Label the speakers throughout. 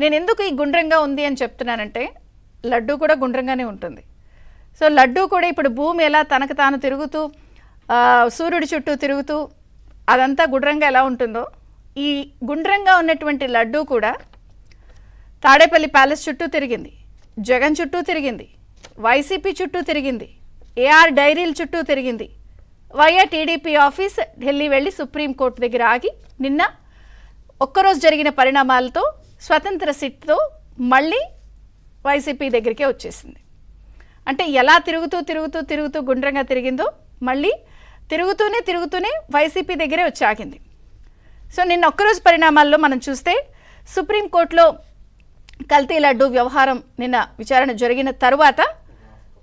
Speaker 1: నేను ఎందుకు ఈ గుండ్రంగా ఉంది అని చెప్తున్నానంటే లడ్డు కూడా గుండ్రంగానే ఉంటుంది సో లడ్డు కూడా ఇప్పుడు భూమి ఎలా తనకు తాను తిరుగుతూ సూర్యుడి చుట్టూ తిరుగుతూ అదంతా గుండ్రంగా ఎలా ఉంటుందో ఈ గుండ్రంగా ఉన్నటువంటి లడ్డు కూడా తాడేపల్లి ప్యాలెస్ చుట్టూ తిరిగింది జగన్ చుట్టూ తిరిగింది వైసీపీ చుట్టూ తిరిగింది ఏఆర్ డైరీల చుట్టూ తిరిగింది వైఆర్ టీడీపీ ఆఫీస్ ఢిల్లీ వెళ్ళి సుప్రీంకోర్టు దగ్గర ఆగి నిన్న ఒక్కరోజు జరిగిన పరిణామాలతో స్వతంత్ర సిట్తో మళ్ళీ వైసీపీ దగ్గరికే వచ్చేసింది అంటే ఎలా తిరుగుతూ తిరుగుతూ తిరుగుతూ గుండ్రంగా తిరిగిందో మళ్ళీ తిరుగుతూనే తిరుగుతూనే వైసీపీ దగ్గరే వచ్చాగింది సో నిన్న ఒక్కరోజు పరిణామాల్లో మనం చూస్తే సుప్రీంకోర్టులో కల్తీ లడ్డు వ్యవహారం నిన్న విచారణ జరిగిన తరువాత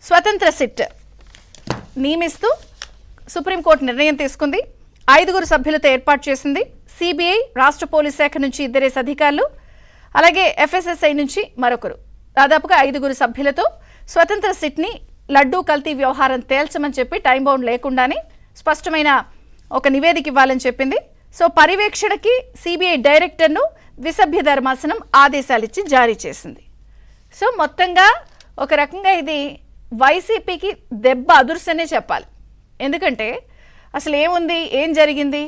Speaker 1: స్వతంత్ర సిట్ నియమిస్తూ సుప్రీంకోర్టు నిర్ణయం తీసుకుంది ఐదుగురు సభ్యులతో ఏర్పాటు చేసింది సిబిఐ రాష్ట్ర పోలీస్ శాఖ నుంచి ఇద్దరేసి అధికారులు అలాగే ఎఫ్ఎస్ఎస్ఐ నుంచి మరొకరు దాదాపుగా ఐదుగురు సభ్యులతో స్వతంత్ర సిట్ని లడ్డూ కల్తీ వ్యవహారం తేల్చమని చెప్పి టైం బౌండ్ లేకుండానే స్పష్టమైన ఒక నివేదిక ఇవ్వాలని చెప్పింది సో పర్యవేక్షణకి సిబిఐ డైరెక్టర్ను విసభ్య ధర్మాసనం ఆదేశాలిచ్చి జారీ చేసింది సో మొత్తంగా ఒక రకంగా ఇది వైసీపీకి దెబ్బ అదుర్సనే చెప్పాలి ఎందుకంటే అసలు ఏముంది ఏం జరిగింది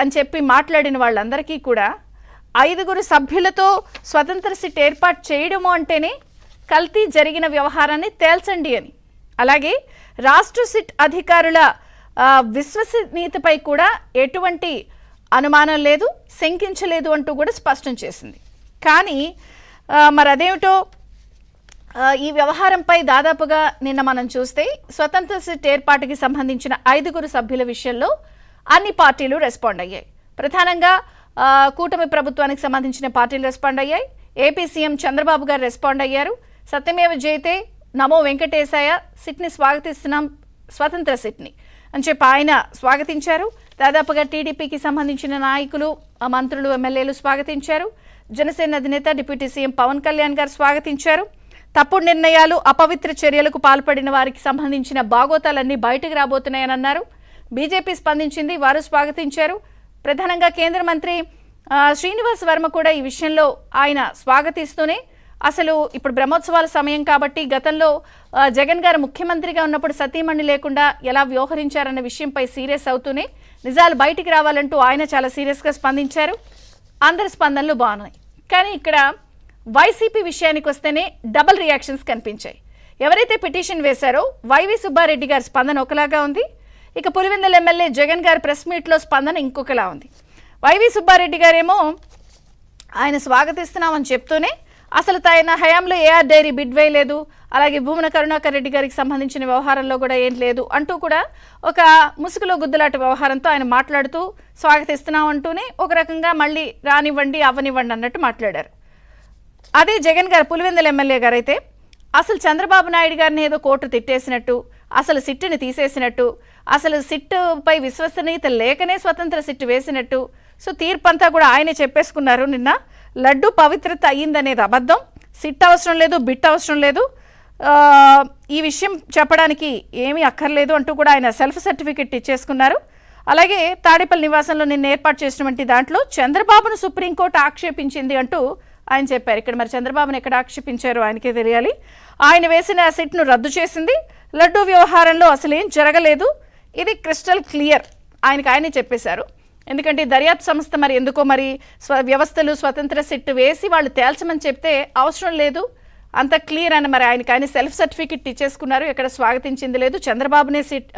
Speaker 1: అని చెప్పి మాట్లాడిన వాళ్ళందరికీ కూడా ఐదుగురు సభ్యులతో స్వతంత్ర సిట్ ఏర్పాటు చేయడము అంటేనే కల్తీ జరిగిన వ్యవహారాన్ని తేల్చండి అని అలాగే రాష్ట్ర సిట్ అధికారుల విశ్వసనీయతపై కూడా ఎటువంటి అనుమానం లేదు శంకించలేదు అంటూ కూడా స్పష్టం చేసింది కానీ మరి అదేమిటో ఈ వ్యవహారంపై దాదాపుగా నిన్న మనం చూస్తే స్వతంత్ర సిట్ ఏర్పాటుకి సంబంధించిన ఐదుగురు సభ్యుల విషయంలో అన్ని పార్టీలు రెస్పాండ్ అయ్యాయి ప్రధానంగా కూటమి ప్రభుత్వానికి సంబంధించిన పార్టీలు రెస్పాండ్ అయ్యాయి ఏపీ సీఎం చంద్రబాబు గారు రెస్పాండ్ అయ్యారు సత్యమేవ జయతే నమో వెంకటేశాయ సిట్ని స్వాగతిస్తున్నాం స్వతంత్ర సిట్ని అని చెప్పి ఆయన స్వాగతించారు దాదాపుగా టీడీపీకి సంబంధించిన నాయకులు మంత్రులు ఎమ్మెల్యేలు స్వాగతించారు జనసేన అధినేత డిప్యూటీ సీఎం పవన్ కళ్యాణ్ గారు స్వాగతించారు తప్పుడు నిర్ణయాలు అపవిత్ర చర్యలకు పాల్పడిన వారికి సంబంధించిన బాగోతాలన్నీ బయటకు రాబోతున్నాయని అన్నారు బీజేపీ స్పందించింది వారు స్వాగతించారు ప్రధానంగా కేంద్ర మంత్రి శ్రీనివాస్ వర్మ కూడా ఈ విషయంలో ఆయన స్వాగతిస్తూనే అసలు ఇప్పుడు బ్రహ్మోత్సవాల సమయం కాబట్టి గతంలో జగన్ గారు ముఖ్యమంత్రిగా ఉన్నప్పుడు సతీమణి లేకుండా ఎలా వ్యవహరించారన్న విషయంపై సీరియస్ అవుతూనే నిజాలు బయటికి రావాలంటూ ఆయన చాలా సీరియస్గా స్పందించారు అందరి స్పందనలు బాగున్నాయి కానీ ఇక్కడ వైసీపీ విషయానికి వస్తేనే డబల్ రియాక్షన్స్ కనిపించాయి ఎవరైతే పిటిషన్ వేశారో వైవి సుబ్బారెడ్డి గారి స్పందన ఒకలాగా ఉంది ఇక పులివెందుల ఎమ్మెల్యే జగన్ గారి ప్రెస్ మీట్లో స్పందన ఇంకొకలా ఉంది వైవి సుబ్బారెడ్డి గారేమో ఆయన స్వాగతిస్తున్నామని చెప్తూనే అసలు తన హయాంలో ఏఆర్ డైరీ బిడ్ వేయలేదు అలాగే భూమన కరుణాకర్ రెడ్డి గారికి సంబంధించిన వ్యవహారంలో కూడా ఏం లేదు అంటూ కూడా ఒక ముసుగులో గుద్దులాట వ్యవహారంతో ఆయన మాట్లాడుతూ స్వాగతిస్తున్నాం అంటూనే ఒక రకంగా మళ్ళీ రానివ్వండి అవ్వనివ్వండి అన్నట్టు మాట్లాడారు అదే జగన్ గారు పులివెందుల ఎమ్మెల్యే గారైతే అసలు చంద్రబాబు నాయుడు గారిని ఏదో కోర్టు తిట్టేసినట్టు అసలు సిట్టుని తీసేసినట్టు అసలు సిట్టుపై విశ్వసనీయత లేకనే స్వతంత్ర సిట్టు వేసినట్టు సో తీర్పంతా కూడా ఆయనే చెప్పేసుకున్నారు నిన్న లడ్డు పవిత్రత అయ్యిందనేది అబద్ధం సిట్ అవసరం లేదు బిట్ అవసరం లేదు ఈ విషయం చెప్పడానికి ఏమీ అక్కర్లేదు అంటూ కూడా ఆయన సెల్ఫ్ సర్టిఫికెట్ ఇచ్చేసుకున్నారు అలాగే తాడేపల్లి నివాసంలో నిన్న ఏర్పాటు చేసినటువంటి దాంట్లో చంద్రబాబును సుప్రీంకోర్టు ఆక్షేపించింది అంటూ ఆయన చెప్పారు ఇక్కడ మరి చంద్రబాబును ఎక్కడ ఆక్షేపించారు ఆయనకే తెలియాలి ఆయన వేసిన సిట్ను రద్దు చేసింది లడ్డూ వ్యవహారంలో అసలు ఏం జరగలేదు ఇది క్రిస్టల్ క్లియర్ ఆయనకు ఆయనే చెప్పేశారు ఎందుకంటే దర్యాప్తు సంస్థ మరి ఎందుకో మరి స్వ వ్యవస్థలు స్వతంత్ర సిట్ వేసి వాళ్ళు తేల్చమని చెప్తే అవసరం లేదు అంత క్లియర్ అని మరి ఆయనకి ఆయన సెల్ఫ్ సర్టిఫికెట్ ఇచ్చేసుకున్నారు ఎక్కడ స్వాగతించింది లేదు చంద్రబాబునే సిట్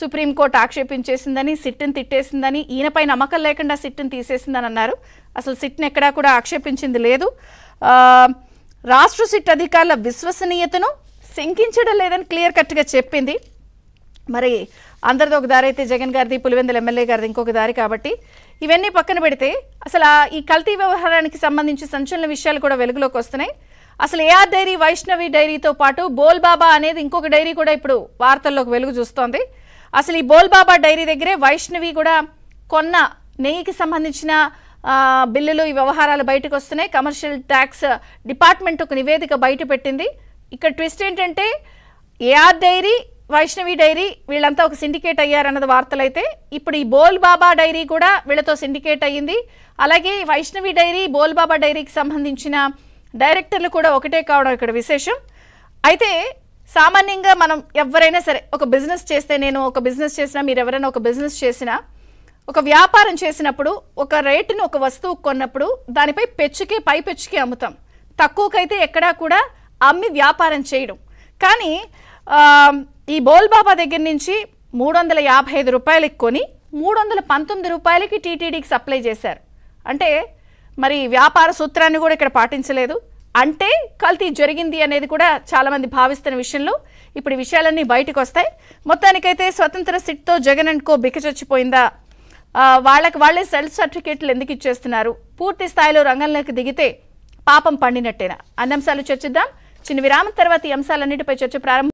Speaker 1: సుప్రీంకోర్టు ఆక్షేపించేసిందని సిట్ని తిట్టేసిందని ఈయనపై నమ్మకం లేకుండా సిట్ని తీసేసిందని అన్నారు అసలు సిట్ని ఎక్కడా కూడా ఆక్షేపించింది లేదు రాష్ట్ర సిట్ అధికారుల విశ్వసనీయతను శంకించడం లేదని క్లియర్ కట్గా చెప్పింది మరి అందరిది ఒక దారి అయితే జగన్ గారిది పులివెందుల ఎమ్మెల్యే గారిది ఇంకొక దారి కాబట్టి ఇవన్నీ పక్కన పెడితే అసలు ఈ కల్తీ వ్యవహారానికి సంబంధించి సంచలన విషయాలు కూడా వెలుగులోకి వస్తున్నాయి అసలు ఏఆర్ డైరీ వైష్ణవి డైరీతో పాటు బోల్బాబా అనేది ఇంకొక డైరీ కూడా ఇప్పుడు వార్తల్లోకి వెలుగు చూస్తోంది అసలు ఈ బోల్బాబా డైరీ దగ్గరే వైష్ణవి కూడా కొన్న నెయ్యికి సంబంధించిన బిల్లులు ఈ వ్యవహారాలు బయటకు వస్తున్నాయి కమర్షియల్ ట్యాక్స్ డిపార్ట్మెంట్ ఒక నివేదిక బయట పెట్టింది ఇక్కడ ట్విస్ట్ ఏంటంటే ఏఆర్ డైరీ వైష్ణవి డైరీ వీళ్ళంతా ఒక సిండికేట్ అయ్యారన్నది వార్తలైతే ఇప్పుడు ఈ బోల్బాబా డైరీ కూడా వీళ్ళతో సిండికేట్ అయ్యింది అలాగే వైష్ణవి డైరీ బోల్బాబా డైరీకి సంబంధించిన డైరెక్టర్లు కూడా ఒకటే కావడం ఇక్కడ విశేషం అయితే సామాన్యంగా మనం ఎవరైనా సరే ఒక బిజినెస్ చేస్తే నేను ఒక బిజినెస్ చేసినా మీరు ఎవరైనా ఒక బిజినెస్ చేసినా ఒక వ్యాపారం చేసినప్పుడు ఒక రేటును ఒక వస్తువు కొన్నప్పుడు దానిపై పెచ్చుకి పై పెచ్చుకి అమ్ముతాం తక్కువకైతే ఎక్కడా కూడా అమ్మి వ్యాపారం చేయడం కానీ ఈ బోల్బాబా దగ్గర నుంచి మూడు వందల యాభై ఐదు రూపాయలకి కొని మూడు వందల పంతొమ్మిది రూపాయలకి టీటీడీకి సప్లై చేశారు అంటే మరి వ్యాపార సూత్రాన్ని కూడా ఇక్కడ పాటించలేదు అంటే కల్తీ జరిగింది అనేది కూడా చాలామంది భావిస్తున్న విషయంలో ఇప్పుడు ఈ విషయాలన్నీ బయటకు వస్తాయి మొత్తానికైతే స్వతంత్ర సిట్తో జగన్ అండ్ కో బిక్కచొచ్చిపోయిందా వాళ్ళకి వాళ్ళే సెల్ఫ్ సర్టిఫికేట్లు ఎందుకు ఇచ్చేస్తున్నారు పూర్తి స్థాయిలో రంగంలోకి దిగితే పాపం పండినట్టేనా అన్ని అంశాలు చర్చిద్దాం చిన్న విరామం తర్వాత ఈ అంశాలన్నిటిపై చర్చ ప్రారంభం